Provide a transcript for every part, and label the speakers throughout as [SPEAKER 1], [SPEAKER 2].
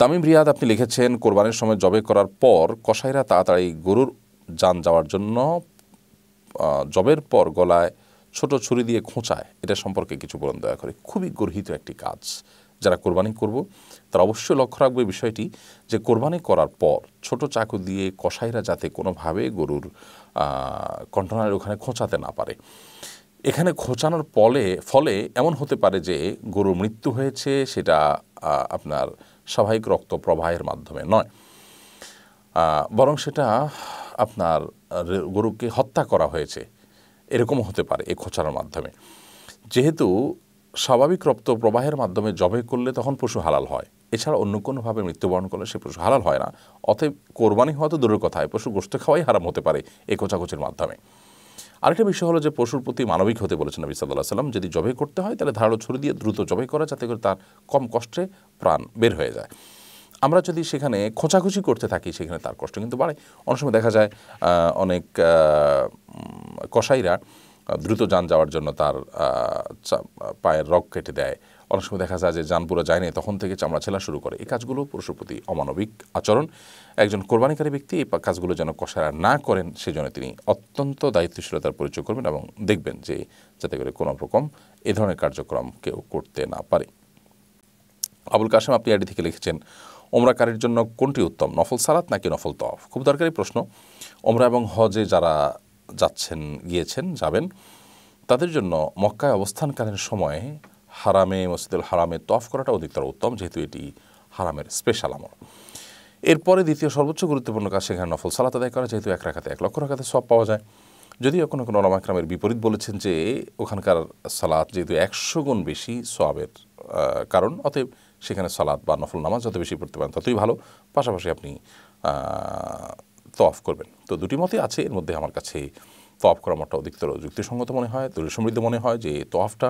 [SPEAKER 1] তামিম রিয়াদ আপনি লিখেছেন কোরবানির সময় জবে করার পর কসাইরা তাড়াতাড়ি গরুর যান যাওয়ার জন্য জবের পর গলায় ছোট ছুরি দিয়ে খোঁচায় এটা সম্পর্কে কিছু বলুন দয়া করে খুবই গর্হিত একটি কাজ যারা কোরবানি করব তারা অবশ্যই লক্ষ্য রাখবে বিষয়টি যে কোরবানি করার পর ছোট চাকু দিয়ে কসাইরা যাতে কোনোভাবে গরুর কণ্ঠনারে ওখানে খোঁচাতে না পারে এখানে খোঁচানোর ফলে ফলে এমন হতে পারে যে গরুর মৃত্যু হয়েছে সেটা আপনার স্বাভাবিক রক্ত প্রবাহের মাধ্যমে নয় বরং সেটা আপনার গরুকে হত্যা করা হয়েছে এরকম হতে পারে এ খোঁচার মাধ্যমে যেহেতু স্বাভাবিক রক্ত প্রবাহের মাধ্যমে জবে করলে তখন পশু হালাল হয় এছাড়া অন্য কোনোভাবে মৃত্যুবরণ করলে সে পশু হালাল হয় না অতএব কোরবানি হওয়া তো দূরের কথা পশু গোস্ত খাওয়াই হারাম হতে পারে এই কোচাকোচির মাধ্যমে আরেকটা বিষয় হলো যে পশুর প্রতি মানবিক হতে বলেছেন নবী সাল্লাহ সাল্লাম যদি জবে করতে হয় তাহলে ধারালো ছুরি দিয়ে দ্রুত জবে করা যাতে করে তার কম কষ্টে প্রাণ বের হয়ে যায় আমরা যদি সেখানে খোঁচাখুচি করতে থাকি সেখানে তার কষ্ট কিন্তু বাড়ে অনেক সময় দেখা যায় অনেক কষাইরা দ্রুত যান যাওয়ার জন্য তার পায়ের রক কেটে দেয় অনেক সময় দেখা যায় যে যানপুরা যায়নি তখন থেকে চামড়া ছেলা শুরু করে এই কাজগুলো পুরুষের প্রতি অমানবিক আচরণ একজন কোরবানিকারী ব্যক্তি এই কাজগুলো যেন কষারা না করেন সেজন্য তিনি অত্যন্ত দায়িত্বশীলতার পরিচয় করবেন এবং দেখবেন যে যাতে করে কোনো রকম এ ধরনের কার্যক্রম কেউ করতে না পারে আবুল কাসেম আপনি আইডি থেকে লিখেছেন ওমরাকারীর জন্য কোনটি উত্তম নফল সালাত নাকি নফল তফ খুব দরকারি প্রশ্ন ওমরা এবং হজে যারা যাচ্ছেন গিয়েছেন যাবেন তাদের জন্য মক্কায় অবস্থানকালীন সময়ে হারামে মসজিদুল হারামে তফ করাটা অধিকতর উত্তম যেহেতু এটি হারামের স্পেশাল আমল এরপরে দ্বিতীয় সর্বোচ্চ গুরুত্বপূর্ণ কাজ সেখানে নফল সালাত আদায় করা যেহেতু এক রাখাতে এক লক্ষ রাখাতে সব পাওয়া যায় যদিও কোনো কোনো অলামাক্রামের বিপরীত বলেছেন যে ওখানকার সালাত যেহেতু একশো গুণ বেশি সবের কারণ অতএব সেখানে সালাদ বা নফল নামাজ যত বেশি পড়তে পারেন ততই ভালো পাশাপাশি আপনি তফ করবেন তো দুটি মতই আছে এর মধ্যে আমার কাছে তফ করা মতটা অধিকতর যুক্তিসঙ্গত মনে হয় দলীয় সমৃদ্ধ মনে হয় যে তফটা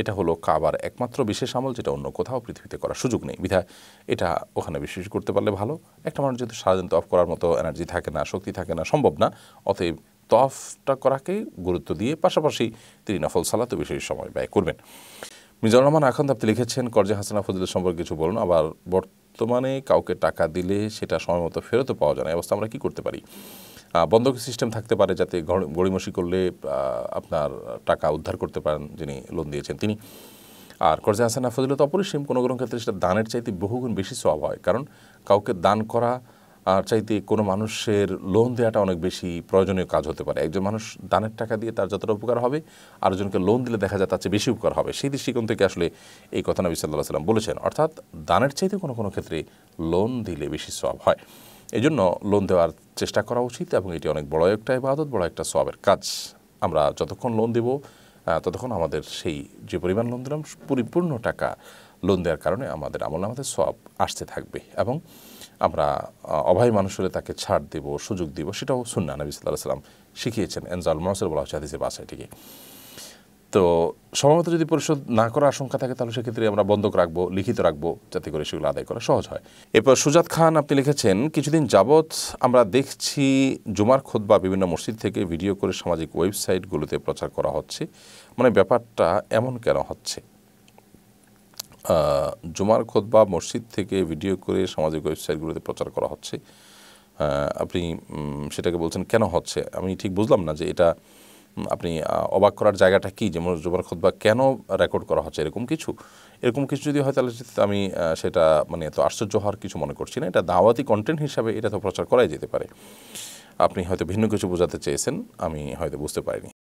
[SPEAKER 1] এটা হলো কাবার একমাত্র বিশেষ আমল যেটা অন্য কোথাও পৃথিবীতে করার সুযোগ নেই বিধায় এটা ওখানে বিশ্বাস করতে পারলে ভালো একটা মানুষ যেহেতু সারাদিন তফ করার মতো এনার্জি থাকে না শক্তি থাকে না সম্ভব না অতএব তফটা করাকে গুরুত্ব দিয়ে পাশাপাশি তিনি নফল সালাতে বিশেষ সময় ব্যয় করবেন মিজানুর রহমান তো আপনি লিখেছেন করজে হাসানা ফজিলের সম্পর্কে কিছু বলুন আবার বর্তমানে কাউকে টাকা দিলে সেটা সময় মতো ফেরতও পাওয়া যায় না অবস্থা আমরা কী করতে পারি বন্ধক সিস্টেম থাকতে পারে যাতে গড়িমসি করলে আপনার টাকা উদ্ধার করতে পারেন যিনি লোন দিয়েছেন তিনি আর কর্জা হাসান ফজিলত অপরিসীম কোনো কোনো ক্ষেত্রে সেটা দানের চাইতে বহুগুণ বেশি সব হয় কারণ কাউকে দান করা আর চাইতে কোনো মানুষের লোন দেওয়াটা অনেক বেশি প্রয়োজনীয় কাজ হতে পারে একজন মানুষ দানের টাকা দিয়ে তার যতটা উপকার হবে আর একজনকে লোন দিলে দেখা যায় তার চেয়ে বেশি উপকার হবে সেই দৃষ্টিকোণ থেকে আসলে এই কথা নবী সাল্লাহ সাল্লাম বলেছেন অর্থাৎ দানের চাইতে কোনো কোনো ক্ষেত্রে লোন দিলে বেশি সব হয় এই জন্য লোন দেওয়ার চেষ্টা করা উচিত এবং এটি অনেক বড় একটা ইবাদত বড় একটা সবের কাজ আমরা যতক্ষণ লোন দেব ততক্ষণ আমাদের সেই যে পরিমাণ লোন দিলাম পরিপূর্ণ টাকা লোন দেওয়ার কারণে আমাদের আমল আমাদের সব আসতে থাকবে এবং আমরা অভাবী মানুষ হলে তাকে ছাড় দেবো সুযোগ দিব সেটাও সুন্না নবী সাল্লাহ সাল্লাম শিখিয়েছেন এনজাল মহাসের বলা হচ্ছে হাদিসে বাসায় এটিকে তো সমবেত যদি পরিশোধ না করার আশঙ্কা থাকে তাহলে সেক্ষেত্রে আমরা বন্ধক রাখবো লিখিত রাখবো যাতে করে সেগুলো আদায় করা সহজ হয় এরপর সুজাত খান আপনি লিখেছেন কিছুদিন যাবৎ আমরা দেখছি জুমার খোদ বা বিভিন্ন মসজিদ থেকে ভিডিও করে সামাজিক ওয়েবসাইটগুলোতে প্রচার করা হচ্ছে মানে ব্যাপারটা এমন কেন হচ্ছে জুমার খোদ বা মসজিদ থেকে ভিডিও করে সামাজিক ওয়েবসাইটগুলোতে প্রচার করা হচ্ছে আপনি সেটাকে বলছেন কেন হচ্ছে আমি ঠিক বুঝলাম না যে এটা আপনি অবাক করার জায়গাটা কি যেমন জুমার খুদ্া কেন রেকর্ড করা হচ্ছে এরকম কিছু এরকম কিছু যদি হয় তাহলে আমি সেটা মানে এত আশ্চর্য হওয়ার কিছু মনে করছি না এটা দাওয়াতি কন্টেন্ট হিসাবে এটা তো প্রচার করাই যেতে পারে আপনি হয়তো ভিন্ন কিছু বোঝাতে চেয়েছেন আমি হয়তো বুঝতে পারিনি